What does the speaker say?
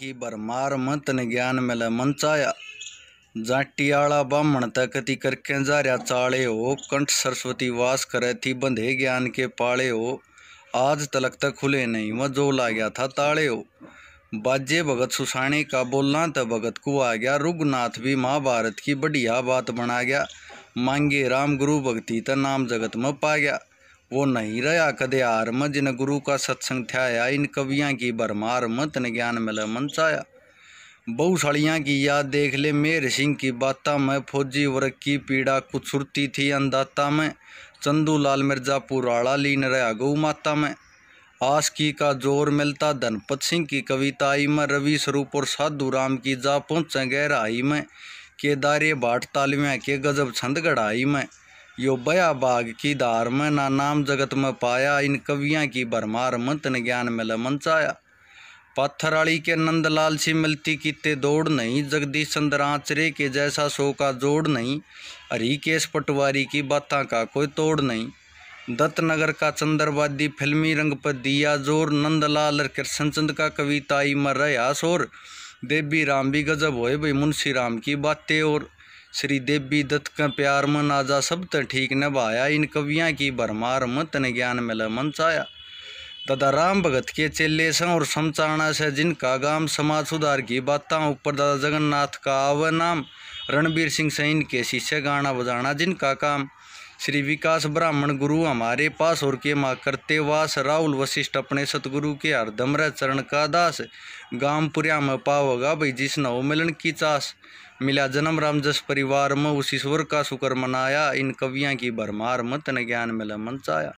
की भरमार ने ज्ञान मिल मंचाया जाटियाला ब्राह्मण तक ती करके जार्या चाले हो कंठ सरस्वती वास करे थी बंधे ज्ञान के पाले हो आज तलक तक खुले नहीं वह जो ला गया था ताले हो बाजे भगत सुसाणी का बोलना तो भगत को आ गया रुगनाथ भी महाभारत की बढ़िया बात बना गया मांगे राम गुरु भक्ति त नाम जगत में पा गया वो नहीं रहा कदे हार जिन गुरु का सत्संग थ्याया इन कवियाँ की भरमार मत न ज्ञान मिल मन चाया बहु की याद देख ले मेर सिंह की बाता में फौजी वर्ग की पीड़ा कुछ सुरती थी अंदाता में चंदू लाल मिर्जा पुराड़ा लीन रहा गौ माता में आस की का जोर मिलता धनपत सिंह की कविता आई में रवि स्वरूप और साधु राम की जा पहुँचे गहराई में केदारे भाट तालमिया के गजब छंद गढ़ाई में यो बया बाग की धार में ना नाम जगत में पाया इन कवियाँ की भरमार मंथन ज्ञान मिल मंचाया पत्थर पत्थराड़ी के नंदलाल सी मिलती किते दौड़ नहीं जगदीश चंद्र आचरे के जैसा शो का जोड़ नहीं हरिकेश पटवारी की बातों का कोई तोड़ नहीं दत्तनगर का चंद्रवादी फिल्मी रंग पर दिया जोर नंदलाल और कृष्णचंद का कविताई मर रहा शोर देवी राम भी गजब होए भाई मुंशी राम की बातें और श्री देवी दत्त का प्यार मन आजा सब त ठीक नभाया इन कवियाँ की भरमार मत ज्ञान मिल मन चाया दादा राम भगत के चेले से और समचाणा से जिनका गाम समाज सुधार की बात ऊपर दादा जगन्नाथ का अवनाम नाम रणबीर सिंह से इनके शिष्य गाना बजाना जिनका काम श्री विकास ब्राह्मण गुरु हमारे पास और के माँ करते वास राहुल वशिष्ठ अपने सतगुरु के हरदमर चरण का दास गाम पुरिया में पावगा भाई जिस नव मिलन की चास मिला जन्म राम जस परिवार में उस ईश्वर का शुक्र मनाया इन कवियाँ की भरमार मत न ज्ञान मिल मन चाया